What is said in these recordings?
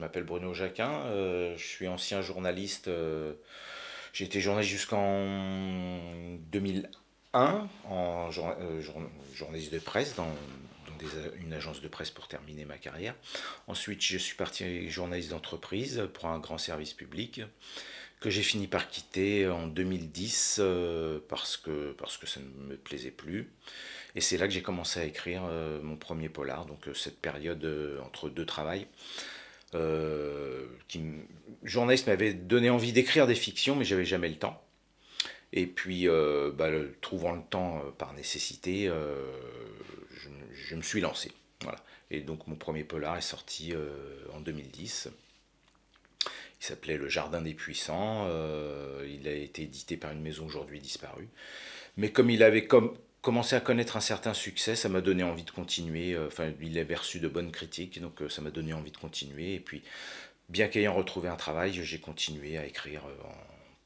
je m'appelle Bruno Jacquin, euh, je suis ancien journaliste. Euh, j'ai été journaliste jusqu'en 2001, en euh, journaliste de presse, dans, une agence de presse pour terminer ma carrière. Ensuite, je suis parti journaliste d'entreprise pour un grand service public que j'ai fini par quitter en 2010 parce, que, parce que ça ne me plaisait plus. Et c'est là que j'ai commencé à écrire mon premier polar, donc cette période entre deux travails. Euh, qui, journaliste m'avait donné envie d'écrire des fictions, mais j'avais jamais le temps. Et puis, euh, bah, trouvant le temps euh, par nécessité, je, je, me suis lancé. Voilà. Et donc, mon premier polar est sorti en 2010. Il s'appelait Le Jardin des Puissants. il a été édité par une maison aujourd'hui disparue. Mais comme il avait comme commencé à connaître un certain succès, ça m'a donné envie de continuer. Euh, enfin, il avait reçu de bonnes critiques, donc euh, ça m'a donné envie de continuer. Et puis, bien qu'ayant retrouvé un travail, j'ai continué à écrire euh, en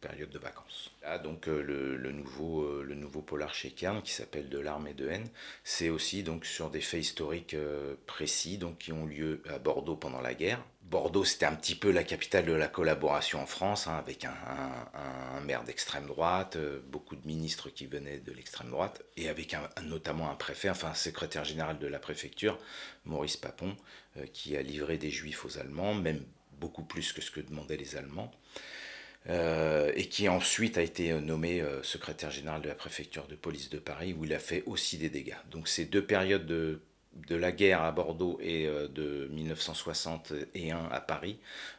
période de vacances. Là, donc, le, nouveau, le nouveau polar chez Kern, qui s'appelle De l'arme et de haine, c'est aussi donc sur des faits historiques précis, donc qui ont lieu à Bordeaux pendant la guerre Bordeaux, c'était un petit peu la capitale de la collaboration en France, hein, avec un, maire d'extrême droite, euh, beaucoup de ministres qui venaient de l'extrême droite, et avec notamment un préfet, enfin un secrétaire général de la préfecture, Maurice Papon, euh, qui a livré des juifs aux Allemands, même beaucoup plus que ce que demandaient les Allemands, euh, et qui ensuite a été nommé secrétaire général de la préfecture de police de Paris, où il a fait aussi des dégâts. Donc ces deux périodes de de la guerre à Bordeaux et euh, de 1961 à Paris.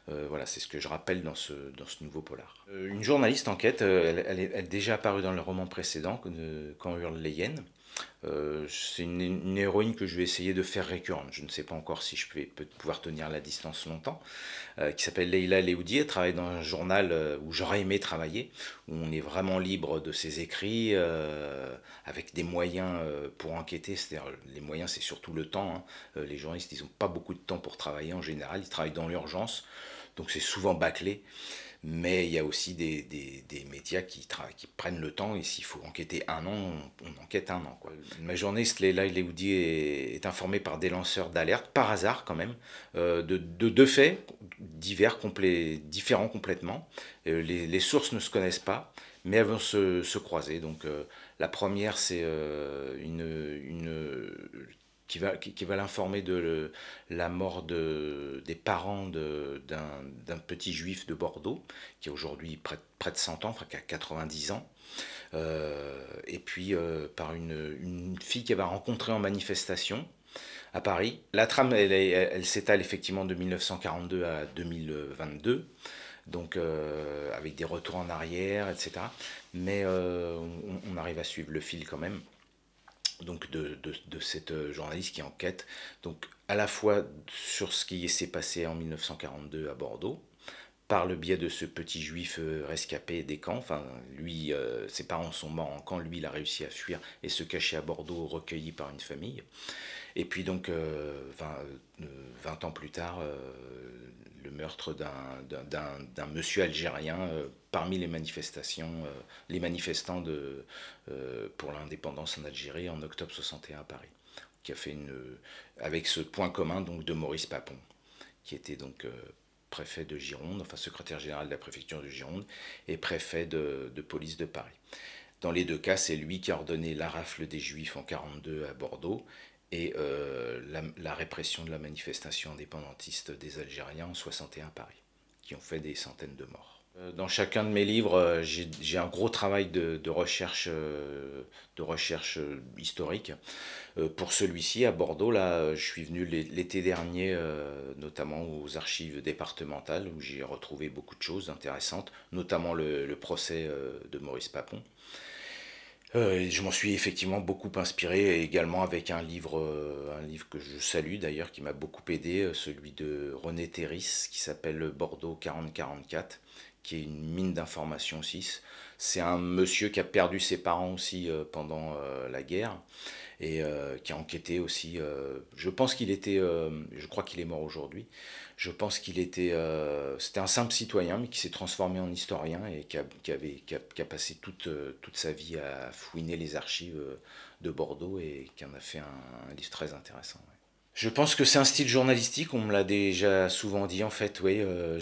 Euh, voilà, c'est ce que je rappelle dans ce, dans ce nouveau polar. Euh, une journaliste enquête, elle, est, déjà apparue dans le roman précédent, Quand hurle les euh, c'est une, héroïne que je vais essayer de faire récurrente. Je ne sais pas encore si je vais pouvoir tenir la distance longtemps. Euh, qui s'appelle Leila Leoudi. Elle travaille dans un journal euh, où j'aurais aimé travailler, où on est vraiment libre de ses écrits, avec des moyens pour enquêter. C'est-à-dire, les moyens, c'est surtout le temps. Hein. Les journalistes, ils n'ont pas beaucoup de temps pour travailler en général. Ils travaillent dans l'urgence, donc c'est souvent bâclé. Mais il y a aussi des, des, des médias qui, qui, prennent le temps et s'il faut enquêter un an, on, enquête un an. Quoi. Ma journaliste Leila Leoudi est, est informée par des lanceurs d'alerte, par hasard quand même, euh, de deux faits divers, complé, différents complètement. Euh, les, les, sources ne se connaissent pas, mais elles vont se, se croiser. Donc euh, la première, c'est une, une qui va, qui, va l'informer de la mort de, des parents d'un petit juif de Bordeaux, qui a aujourd'hui près, de 100 ans, enfin qui a 90 ans. Euh, et puis euh, par une, une fille qu'elle va rencontrer en manifestation à Paris. La trame, elle, s'étale effectivement de 1942 à 2022 donc euh, avec des retours en arrière, etc. Mais on, arrive à suivre le fil quand même donc de, cette euh, journaliste qui enquête donc à la fois sur ce qui s'est passé en 1942 à Bordeaux, par le biais de ce petit juif euh, rescapé des camps. Enfin, lui, euh, ses parents sont morts en camp, lui, il a réussi à fuir et se cacher à Bordeaux, recueilli par une famille. Et puis donc, 20, 20, ans plus tard, le meurtre d'un monsieur algérien parmi les manifestations, euh, les manifestants de, euh, pour l'indépendance en Algérie en octobre 61 à Paris, qui a fait une, avec ce point commun donc de Maurice Papon, qui était donc euh, préfet de Gironde, enfin secrétaire général de la préfecture de Gironde et préfet de, police de Paris. Dans les deux cas, c'est lui qui a ordonné la rafle des Juifs en 42 à Bordeaux et la, répression de la manifestation indépendantiste des Algériens en 61 à Paris, qui ont fait des centaines de morts. Euh, dans chacun de mes livres, euh, j'ai un gros travail de, recherche, de recherche euh, historique. Pour celui-ci, à Bordeaux, là, je suis venu l'été dernier, notamment aux archives départementales, où j'ai retrouvé beaucoup de choses intéressantes, notamment le, procès de Maurice Papon. je m'en suis effectivement beaucoup inspiré, également avec un livre, un livre que je salue d'ailleurs, qui m'a beaucoup aidé, celui de René Terris, qui s'appelle Bordeaux 4044, qui est une mine d'informations aussi. C'est un monsieur qui a perdu ses parents aussi euh, pendant euh, la guerre et euh, qui a enquêté aussi. je pense qu'il était, je crois qu'il est mort aujourd'hui. Je pense qu'il était, c'était un simple citoyen mais qui s'est transformé en historien et qui a, avait, qui passé toute, toute sa vie à fouiner les archives de Bordeaux et qui en a fait un, livre très intéressant. Je pense que c'est un style journalistique, on me l'a déjà souvent dit en fait, oui. Euh,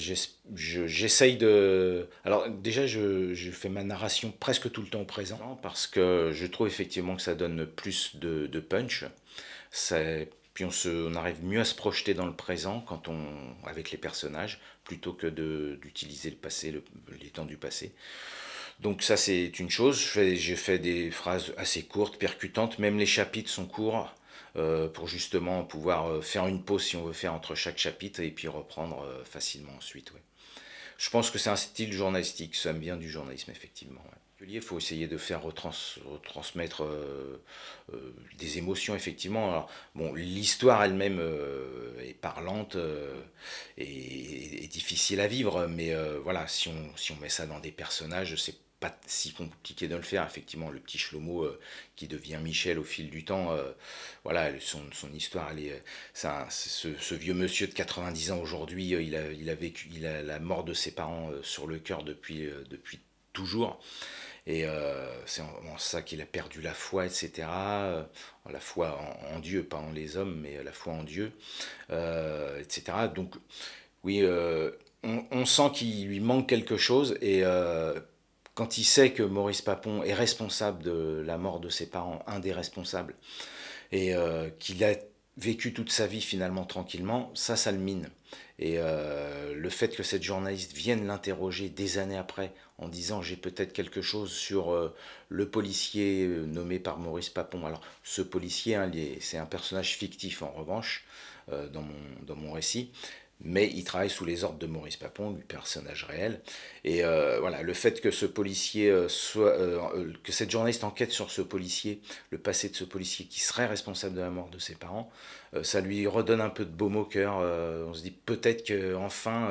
j'essaye de... Alors déjà, je, fais ma narration presque tout le temps au présent, parce que je trouve effectivement que ça donne plus de, punch. Puis on, arrive mieux à se projeter dans le présent quand on, avec les personnages, plutôt que d'utiliser le passé, le, les temps du passé. Donc ça c'est une chose, j'ai fait des phrases assez courtes, percutantes, même les chapitres sont courts euh, pour justement pouvoir euh, faire une pause si on veut faire entre chaque chapitre et puis reprendre euh, facilement ensuite. Je pense que c'est un style journalistique, ça me vient du journalisme effectivement. il faut essayer de faire retransmettre des émotions, effectivement. Alors, bon, l'histoire elle-même est parlante et, difficile à vivre, mais voilà, si on, si on met ça dans des personnages, c'est pas si compliqué de le faire. Effectivement, le petit chlomo euh, qui devient Michel au fil du temps, euh, voilà, son, son, histoire, elle est, ça euh, ce, vieux monsieur de 90 ans aujourd'hui, il, a, il a vécu il a la mort de ses parents sur le cœur depuis, depuis toujours. Et c'est en, ça qu'il a perdu la foi, etc. la foi en, Dieu, pas en les hommes, mais la foi en Dieu, etc. Donc, oui, on, on, sent qu'il lui manque quelque chose. Et quand il sait que Maurice Papon est responsable de la mort de ses parents, un des responsables, et euh, qu'il a vécu toute sa vie finalement tranquillement, ça, ça le mine. Et euh, le fait que cette journaliste vienne l'interroger des années après en disant j'ai peut-être quelque chose sur euh, le policier nommé par Maurice Papon. Alors ce policier, hein, c'est un personnage fictif en revanche dans, mon, dans, mon, récit, mais il travaille sous les ordres de Maurice Papon, du personnage réel. Et euh, voilà, le fait que ce policier euh, soit, euh, que cette journaliste enquête sur ce policier, le passé de ce policier qui serait responsable de la mort de ses parents, ça lui redonne un peu de baume au cœur. on se dit peut-être que enfin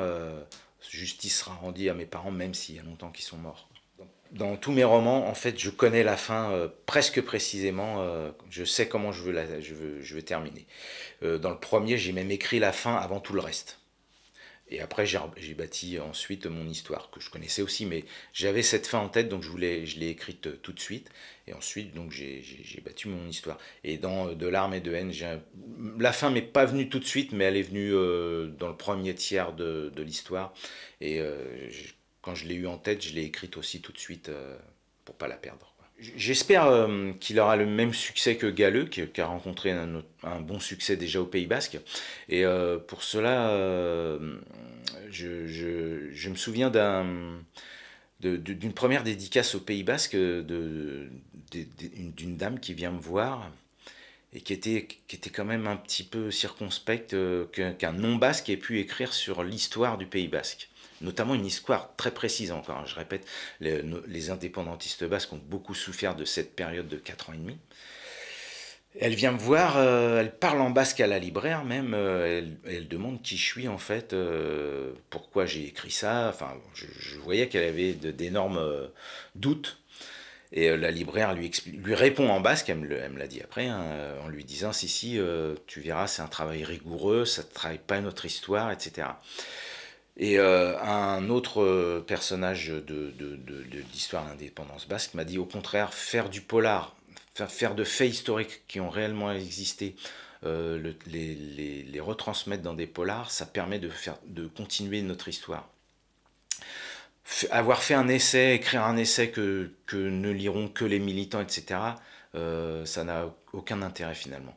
justice sera rendue à mes parents, même s'il y a longtemps qu'ils sont morts. Dans tous mes romans, en fait, je connais la fin presque précisément. je sais comment je veux, la, je veux, je veux terminer. dans le premier, j'ai même écrit la fin avant tout le reste. Et après, j'ai bâti ensuite mon histoire, que je connaissais aussi, mais j'avais cette fin en tête, donc je, voulais, je l'ai écrite euh, tout de suite. Et ensuite, donc j'ai bâti mon histoire. Et dans euh, De larmes et de haine, la fin m'est pas venue tout de suite, mais elle est venue euh, dans le premier tiers de, l'histoire. Et quand je l'ai eu en tête, je l'ai écrite aussi tout de suite pour pas la perdre. J'espère euh, qu'il aura le même succès que Galeux, qui, a rencontré un, bon succès déjà au Pays Basque. Et euh, pour cela, euh, je, me souviens d'une première dédicace au Pays Basque d'une dame qui vient me voir et qui était, qui était quand même un petit peu circonspecte qu'un non-basque ait pu écrire sur l'histoire du Pays Basque notamment une histoire très précise encore. Hein. Je répète, les, indépendantistes basques ont beaucoup souffert de cette période de 4 ans et demi. Elle vient me voir, euh, elle parle en basque à la libraire même, euh, elle, demande qui je suis en fait, euh, pourquoi j'ai écrit ça, enfin je, voyais qu'elle avait d'énormes doutes. Et la libraire lui, lui répond en basque, elle me l'a dit après, hein, en lui disant si si, tu verras, c'est un travail rigoureux, ça ne travaille pas notre histoire, etc. Et euh, un autre euh, personnage de, de, de, l'histoire de l'indépendance basque m'a dit au contraire, faire du polar, faire de faits historiques qui ont réellement existé, euh, les, les, les, retransmettre dans des polars, ça permet de, faire, de continuer notre histoire. avoir fait un essai, écrire un essai que, que ne liront que les militants, etc., ça n'a aucun intérêt finalement.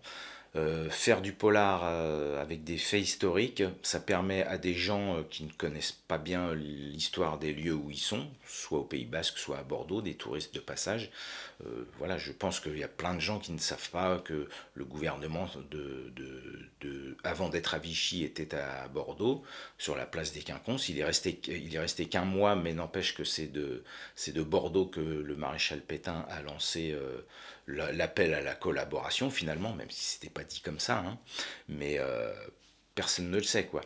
Euh, faire du polar euh, avec des faits historiques, ça permet à des gens euh, qui ne connaissent pas bien l'histoire des lieux où ils sont, soit au Pays Basque, soit à Bordeaux, des touristes de passage. voilà, je pense qu'il y a plein de gens qui ne savent pas que le gouvernement de avant d'être à Vichy, était à Bordeaux, sur la place des Quinconces. Il est resté, il est resté qu'un mois, mais n'empêche que c'est de, c'est de Bordeaux que le maréchal Pétain a lancé euh, l'appel à la collaboration, finalement, même si c'était pas dit comme ça. Hein. Mais euh, personne ne le sait, quoi.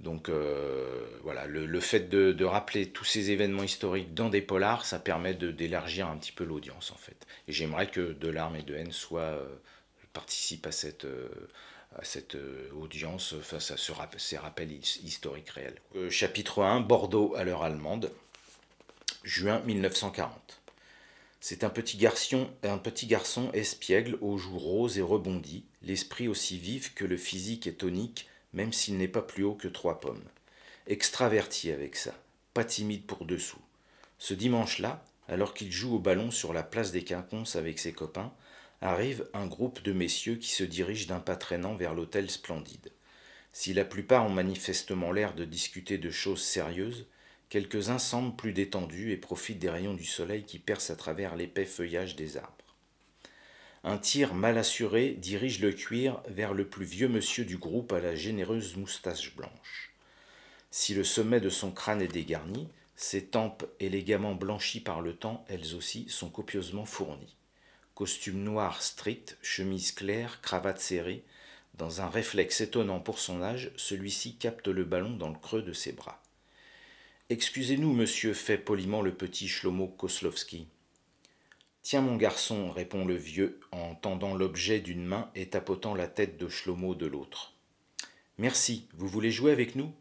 Donc euh, voilà, le, fait de, de, rappeler tous ces événements historiques dans des polars, ça permet d'élargir un petit peu l'audience en fait. Et j'aimerais que De l'armée et de haine soit, participe à cette, à cette euh, audience face à ces rappels historiques réels. Euh, chapitre 1, Bordeaux à l'heure allemande, juin 1940. C'est un petit garçon, un petit garçon espiègle aux joues roses et rebondies, l'esprit aussi vif que le physique est tonique, même s'il n'est pas plus haut que trois pommes. Extraverti avec ça, pas timide pour dessous. Ce dimanche-là, alors qu'il joue au ballon sur la place des Quinconces avec ses copains, arrive un groupe de messieurs qui se dirigent d'un pas traînant vers l'hôtel Splendide. Si la plupart ont manifestement l'air de discuter de choses sérieuses, quelques-uns semblent plus détendus et profitent des rayons du soleil qui percent à travers l'épais feuillage des arbres. Un tir mal assuré dirige le cuir vers le plus vieux monsieur du groupe à la généreuse moustache blanche. Si le sommet de son crâne est dégarni, ses tempes élégamment blanchies par le temps, elles aussi, sont copieusement fournies costume noir strict, chemise claire, cravate serrée. Dans un réflexe étonnant pour son âge, celui-ci capte le ballon dans le creux de ses bras. Excusez-nous, monsieur, fait poliment le petit Shlomo Koslowski. Tiens, mon garçon, répond le vieux en tendant l'objet d'une main et tapotant la tête de Shlomo de l'autre. Merci, vous voulez jouer avec nous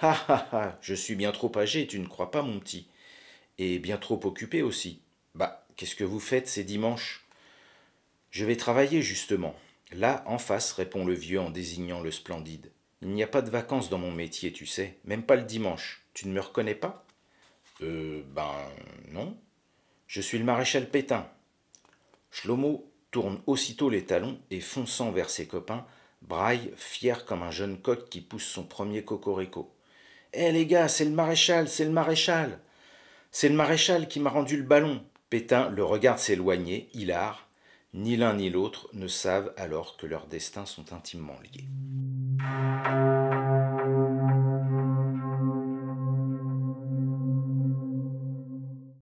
Ha ha ha, je suis bien trop âgé, tu ne crois pas, mon petit. Et bien trop occupé aussi. Bah, Qu'est-ce que vous faites ces dimanches Je vais travailler justement. Là, en face, répond le vieux en désignant le splendide. Il n'y a pas de vacances dans mon métier, tu sais, même pas le dimanche. Tu ne me reconnais pas Euh, ben non. Je suis le maréchal Pétain. Schlomo tourne aussitôt les talons et fonçant vers ses copains, braille fier comme un jeune coq qui pousse son premier cocorico. Eh les gars, c'est le maréchal, c'est le maréchal C'est le maréchal qui m'a rendu le ballon Pétain le regarde s'éloigner, hilar. Ni l'un ni l'autre ne savent alors que leurs destins sont intimement liés.